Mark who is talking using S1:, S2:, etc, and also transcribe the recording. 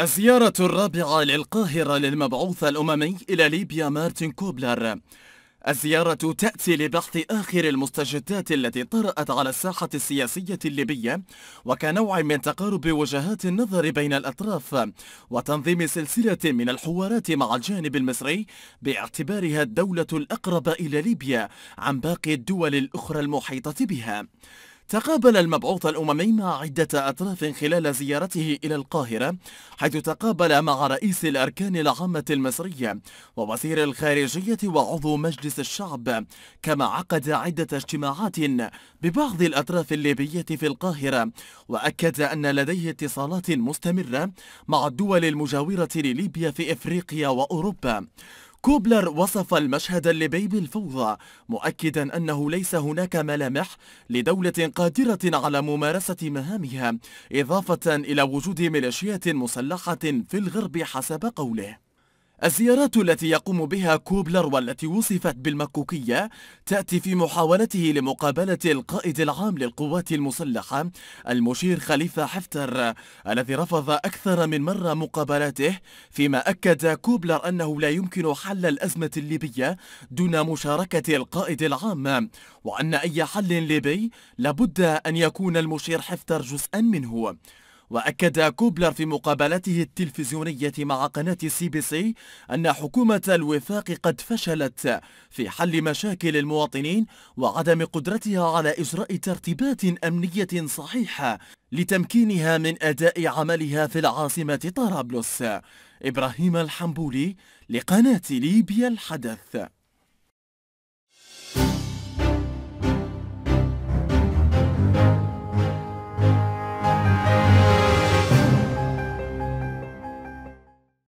S1: الزيارة الرابعة للقاهرة للمبعوث الأممي إلى ليبيا مارتن كوبلر الزيارة تأتي لبحث آخر المستجدات التي طرأت على الساحة السياسية الليبية وكنوع من تقارب وجهات النظر بين الأطراف وتنظيم سلسلة من الحوارات مع الجانب المصري باعتبارها الدولة الأقرب إلى ليبيا عن باقي الدول الأخرى المحيطة بها تقابل المبعوث الأممي مع عدة أطراف خلال زيارته إلى القاهرة حيث تقابل مع رئيس الأركان العامة المصرية ووزير الخارجية وعضو مجلس الشعب كما عقد عدة اجتماعات ببعض الأطراف الليبية في القاهرة وأكد أن لديه اتصالات مستمرة مع الدول المجاورة لليبيا في إفريقيا وأوروبا كوبلر وصف المشهد الليبي بالفوضى مؤكدا أنه ليس هناك ملامح لدولة قادرة على ممارسة مهامها إضافة إلى وجود ميليشيات مسلحة في الغرب حسب قوله الزيارات التي يقوم بها كوبلر والتي وصفت بالمكوكية تأتي في محاولته لمقابلة القائد العام للقوات المسلحة المشير خليفة حفتر الذي رفض أكثر من مرة مقابلاته فيما أكد كوبلر أنه لا يمكن حل الأزمة الليبية دون مشاركة القائد العام وأن أي حل ليبي لابد أن يكون المشير حفتر جزءا منه وأكد كوبلر في مقابلته التلفزيونية مع قناة سي بي سي أن حكومة الوفاق قد فشلت في حل مشاكل المواطنين وعدم قدرتها على إجراء ترتيبات أمنية صحيحة لتمكينها من أداء عملها في العاصمة طرابلس إبراهيم الحنبولي لقناة ليبيا الحدث